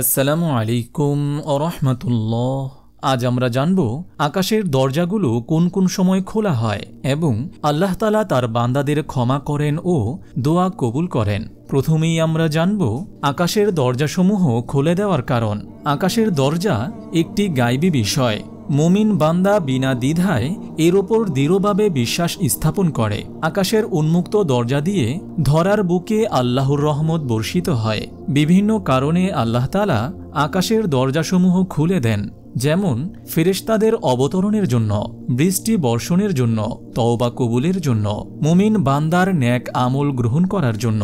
আসসালামু আলাইকুম আরহামতুল্লাহ আজ আমরা জানব আকাশের দরজাগুলো কোন কোন সময় খোলা হয় এবং আল্লাহ তালা তার বান্দাদের ক্ষমা করেন ও দোয়া কবুল করেন প্রথমেই আমরা জানব আকাশের দরজাসমূহ খুলে দেওয়ার কারণ আকাশের দরজা একটি গাইবী বিষয় মুমিন বান্দা বিনা দ্বিধায় এর ওপর দৃঢ়ভাবে বিশ্বাস স্থাপন করে আকাশের উন্মুক্ত দরজা দিয়ে ধরার বুকে আল্লাহর রহমত বর্ষিত হয় বিভিন্ন কারণে আল্লাহতালা আকাশের দরজাসমূহ খুলে দেন যেমন ফেরেশতাদের অবতরণের জন্য বৃষ্টি বর্ষণের জন্য তওবা কবুলের জন্য মুমিন বান্দার ন্যাক আমল গ্রহণ করার জন্য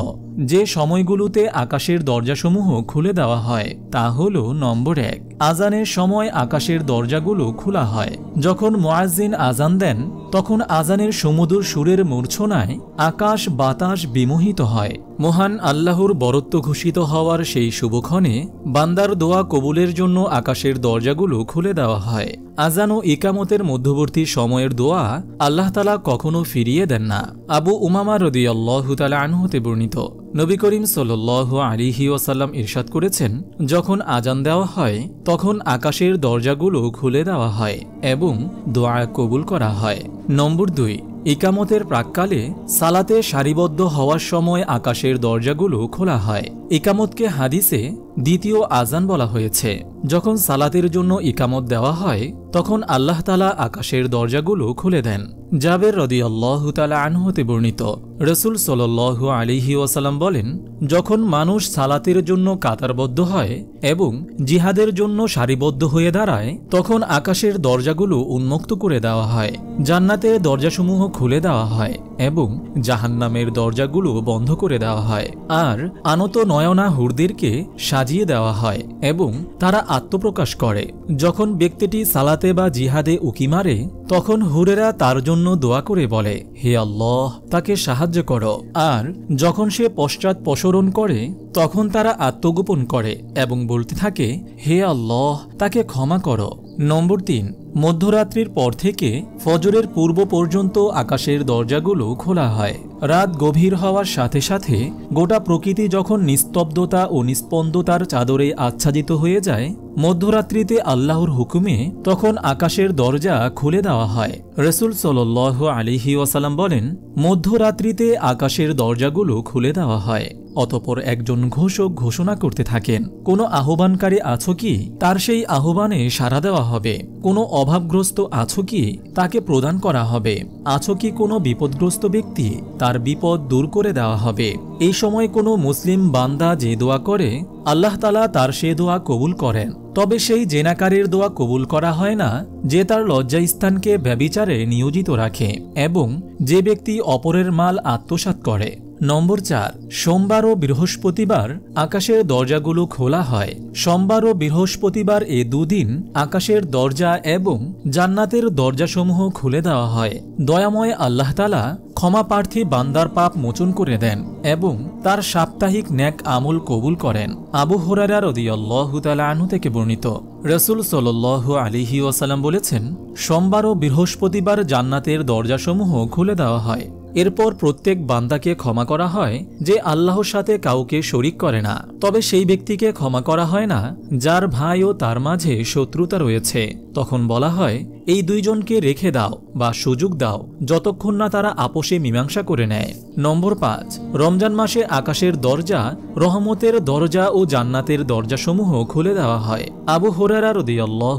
যে সময়গুলোতে আকাশের দরজাসমূহ খুলে দেওয়া হয় তা হল নম্বর এক আজানের সময় আকাশের দরজাগুলো খোলা হয় যখন মোয়াজিন আজান দেন তখন আজানের সমুদ্র সুরের মূর্ছনায় আকাশ বাতাস বিমোহিত হয় মহান আল্লাহর বরত্ব ঘোষিত হওয়ার সেই শুভক্ষণে বান্দার দোয়া কবুলের জন্য আকাশের দরজাগুলো খুলে দেওয়া হয় আজান ও ইকামতের মধ্যবর্তী সময়ের দোয়া আল্লাহ তালা কখনো ফিরিয়ে দেন না আবু উমামা রদিয়াল্লাহু তালা আনহতে বর্ণিত নবী করিম সোল্লাহ আলিহি ওয়াসাল্লাম ইরশাদ করেছেন যখন আজান দেওয়া হয় তখন আকাশের দরজাগুলো খুলে দেওয়া হয় এবং দোয়া কবুল করা হয় নম্বর দুই ইকামতের প্রাককালে সালাতে সারিবদ্ধ হওয়ার সময় আকাশের দরজাগুলো খোলা হয় ইকামতকে হাদিসে দ্বিতীয় আজান বলা হয়েছে যখন সালাতের জন্য ইকামত দেওয়া হয় তখন আল্লাহ তালা আকাশের দরজাগুলো খুলে দেন জাবের রদি আল্লাহতালা আনহতে বর্ণিত রসুল সোল্লু আলিহি ওসালাম বলেন যখন মানুষ সালাতের জন্য কাতারবদ্ধ হয় এবং জিহাদের জন্য সারিবদ্ধ হয়ে দাঁড়ায় তখন আকাশের দরজাগুলো উন্মুক্ত করে দেওয়া হয় জান্নাতের দরজাসমূহ খুলে দেওয়া হয় এবং জাহান্নামের দরজাগুলো বন্ধ করে দেওয়া হয় আর আনত নয়না হুরদেরকে সাজ সাজিয়ে দেওয়া হয় এবং তারা আত্মপ্রকাশ করে যখন ব্যক্তিটি সালাতে বা জিহাদে উকি মারে তখন হুরেরা তার জন্য দোয়া করে বলে হে আল্লাহ তাকে সাহায্য করো আর যখন সে পশ্চাৎ পশরণ করে তখন তারা আত্মগোপন করে এবং বলতে থাকে হে আল্লাহ তাকে ক্ষমা করো নম্বর তিন মধ্যরাত্রির পর থেকে ফজরের পূর্ব পর্যন্ত আকাশের দরজাগুলো খোলা হয় রাত গভীর হওয়ার সাথে সাথে গোটা প্রকৃতি যখন নিস্তব্ধতা ও নিস্পন্দতার চাদরে আচ্ছাদিত হয়ে যায় মধ্যরাত্রিতে আল্লাহর হুকুমে তখন আকাশের দরজা খুলে দেওয়া হয় রসুল সাল্লাহ আলিহি ওয়াসালাম বলেন মধ্যরাত্রিতে আকাশের দরজাগুলো খুলে দেওয়া হয় অতপর একজন ঘোষক ঘোষণা করতে থাকেন কোনো আহ্বানকারী আছো কি তার সেই আহ্বানে সাড়া দেওয়া হবে কোনো অভাবগ্রস্ত আছো কি তাকে প্রদান করা হবে আছো কি কোনো বিপদগ্রস্ত ব্যক্তি তার বিপদ দূর করে দেওয়া হবে এই সময় কোনো মুসলিম বান্দা যে দোয়া করে আল্লাহ তালা তার সে দোয়া কবুল করেন তবে সেই জেনাকারের দোয়া কবুল করা হয় না যে তার লজ্জাস্থানকে ব্যবিচারে নিয়োজিত রাখে এবং যে ব্যক্তি অপরের মাল আত্মসাত করে নম্বর চার সোমবার ও বৃহস্পতিবার আকাশের দরজাগুলো খোলা হয় সোমবার ও বৃহস্পতিবার এ দুদিন আকাশের দরজা এবং জান্নাতের দরজাসমূহ খুলে দেওয়া হয় দয়াময় আল্লাহতালা ক্ষমা প্রার্থী বান্দার পাপ মোচন করে দেন এবং তার সাপ্তাহিক ন্যাক আমল কবুল করেন আবু হরারা রদিয়াল্লাহতালা আনু থেকে বর্ণিত রসুল সল্লাহ আলিহি ওসালাম বলেছেন সোমবার ও বৃহস্পতিবার জান্নাতের দরজাসমূহ খুলে দেওয়া হয় এরপর প্রত্যেক বান্দাকে ক্ষমা করা হয় যে আল্লাহর সাথে কাউকে শরিক করে না তবে সেই ব্যক্তিকে ক্ষমা করা হয় না যার ভাই ও তার মাঝে শত্রুতা রয়েছে তখন বলা হয় এই দুইজনকে রেখে দাও বা সুযোগ দাও যতক্ষণ না তারা আপোষে মীমাংসা করে নেয় নম্বর পাঁচ রমজান মাসে আকাশের দরজা রহমতের দরজা ও জান্নাতের দরজাসমূহ খুলে দেওয়া হয় আবু হোরারা রদিয়াল্লাহ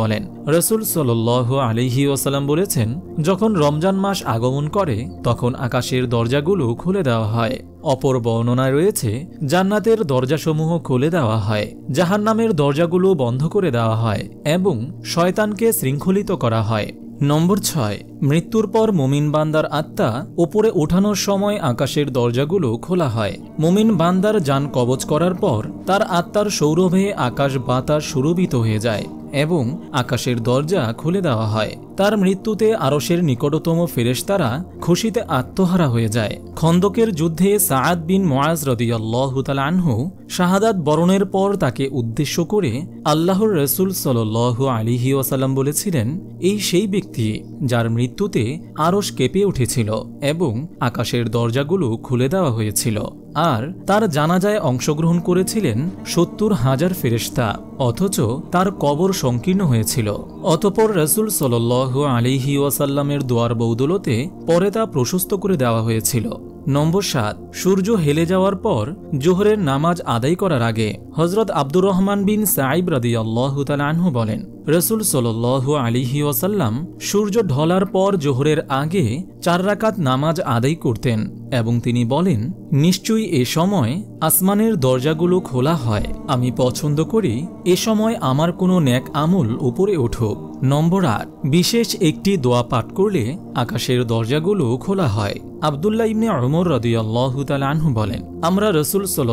বলেন রসুল সাল আলিহি ওসালাম বলেছেন যখন রমজান মাস আগমন করে তখন আকাশের দরজাগুলো খুলে দেওয়া হয় অপর বর্ণনায় রয়েছে জান্নাতের দরজাসমূহ খুলে দেওয়া হয় জাহান নামের দরজাগুলো বন্ধ করে দেওয়া হয় এবং শয়তানকে শৃঙ্খলিত করা হয় নম্বর ছয় মৃত্যুর পর মুমিন বান্দার আত্মা ওপরে ওঠানোর সময় আকাশের দরজাগুলো খোলা হয় মুমিন বান্দার যান কবচ করার পর তার আত্মার সৌরভে আকাশ বাতাস সুরভিত হয়ে যায় এবং আকাশের দরজা খুলে দেওয়া হয় তার মৃত্যুতে আরসের নিকটতম ফেরেশতারা খুশিতে আত্মহারা হয়ে যায় খন্দকের যুদ্ধে সাদ বিন মোয়াজ রদিয়াল্লাহতাল আনহু শাহাদাত বরণের পর তাকে উদ্দেশ্য করে আল্লাহর রসুল সাল্লু আলিহি ওয়াসাল্লাম বলেছিলেন এই সেই ব্যক্তি যার মৃত্যুতে আরস কেঁপে উঠেছিল এবং আকাশের দরজাগুলো খুলে দেওয়া হয়েছিল আর তার জানাজায় অংশগ্রহণ করেছিলেন সত্তর হাজার ফেরিস্তা অথচ তার কবর সংকীর্ণ হয়েছিল অতপর রসুল সাল্লাহ সাল্লাহ আলিহি ওয়াসাল্লামের দোয়ার বৌদলতে পরে তা প্রশস্ত করে দেওয়া হয়েছিল নম্বর সাত সূর্য হেলে যাওয়ার পর জোহরের নামাজ আদায় করার আগে হজরত আব্দুর রহমান বিন সাইব রাদি আল্লাহতালাহু বলেন রসুল সোল্লু আলিহি ওয়াসাল্লাম সূর্য ঢলার পর জোহরের আগে চার রাকাত নামাজ আদায় করতেন এবং তিনি বলেন নিশ্চয়ই এ সময় আসমানের দরজাগুলো খোলা হয় আমি পছন্দ করি এ সময় আমার কোনো ন্যাক আমল উপরে উঠুক নম্বর আট বিশেষ একটি দোয়া পাঠ করলে আকাশের দরজাগুলো খোলা হয় আবদুল্লাহ ইবনে অমর রদিয়াল্লাহতাল আনহু বলেন আমরা রসুল সাল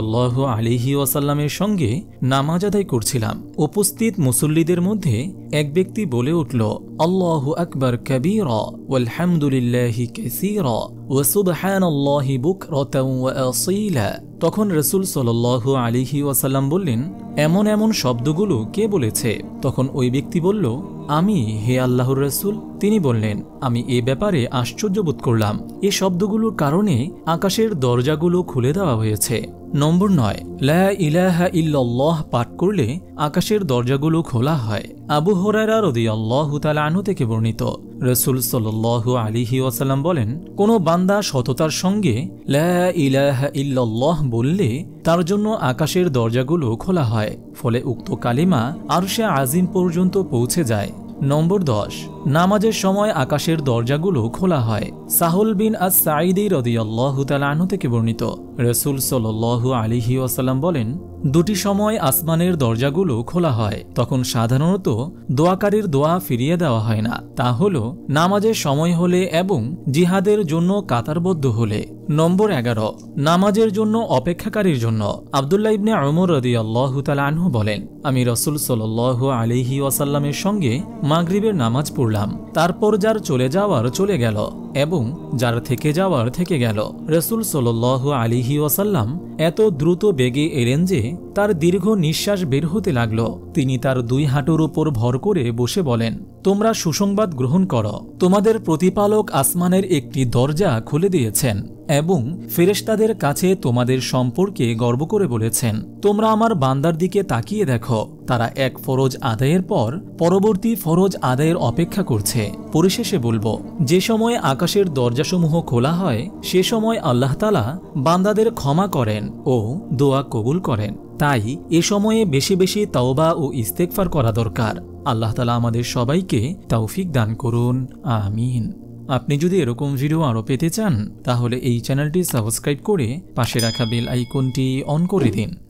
আলিহি ওয়াসাল্লামের সঙ্গে নামাজ আদায় করছিলাম উপস্থিত মুসল্লিদের মধ্যে এক ব্যক্তি বলে উঠল الله أكبر كبيرا والحمد لله كثيرا وسبحان الله بكرة وأصيلا رسول صلى الله عليه وسلم بلن এমন এমন শব্দগুলো কে বলেছে তখন ওই ব্যক্তি বলল আমি হে আল্লাহর রসুল তিনি বললেন আমি এ ব্যাপারে আশ্চর্য বোধ করলাম এ শব্দগুলোর কারণে আকাশের দরজাগুলো খুলে দেওয়া হয়েছে নম্বর নয় লা ইলাহা ইল্লাল্লাহ পাঠ করলে আকাশের দরজাগুলো খোলা হয় আবু হরারা রদিয়াল্লাহ আনু থেকে বর্ণিত রসুল সাল্লু আলিহি ওয়াসাল্লাম বলেন কোনো বান্দা সততার সঙ্গে লা ইলাহা ইল্লাল্লাহ বললে তার জন্য আকাশের দরজাগুলো খোলা হয় ফলে উক্ত কালিমা আরশে আজিম পর্যন্ত পৌঁছে যায় নম্বর দশ নামাজের সময় আকাশের দরজাগুলো খোলা হয় সাহুল বিন আজ সাঈদি রদিয়াল্লাহ তালাহ থেকে বর্ণিত রসুল সল্লু আলিহি ওয়াসাল্লাম বলেন দুটি সময় আসমানের দরজাগুলো খোলা হয় তখন সাধারণত দোয়াকারীর দোয়া ফিরিয়ে দেওয়া হয় না তা হল নামাজের সময় হলে এবং জিহাদের জন্য কাতারবদ্ধ হলে নম্বর এগারো নামাজের জন্য অপেক্ষাকারীর জন্য আবদুল্লা ইবনে আমর রদি আল্লাহতাল আনহু বলেন আমি রসুল সোল্লাহ আলিহি ওয়াসাল্লামের সঙ্গে মাগরিবের নামাজ পড়লাম তারপর যার চলে যাওয়ার চলে গেল এবং যার থেকে যাওয়ার থেকে গেল রসুল সোল্ল আলিহি ওয়াসাল্লাম এত দ্রুত বেগে এলেন যে তার দীর্ঘ নিঃশ্বাস বের হতে লাগল তিনি তার দুই হাঁটুর উপর ভর করে বসে বলেন তোমরা সুসংবাদ গ্রহণ করো তোমাদের প্রতিপালক আসমানের একটি দরজা খুলে দিয়েছেন এবং ফেরেশতাদের কাছে তোমাদের সম্পর্কে গর্ব করে বলেছেন তোমরা আমার বান্দার দিকে তাকিয়ে দেখো তারা এক ফরজ আদায়ের পর পরবর্তী ফরজ আদায়ের অপেক্ষা করছে পরিশেষে বলবো যে সময় আকাশের দরজাসমূহ খোলা হয় সে সময় আল্লাহ তালা বান্দাদের ক্ষমা করেন ও দোয়া কবুল করেন তাই এ সময়ে বেশি বেশি তাওবা ও ইস্তেকফার করা দরকার আল্লাহ তালা আমাদের সবাইকে তৌফিক দান করুন আমিন আপনি যদি এরকম ভিডিও আরও পেতে চান তাহলে এই চ্যানেলটি সাবস্ক্রাইব করে পাশে রাখা বেল আইকনটি অন করে দিন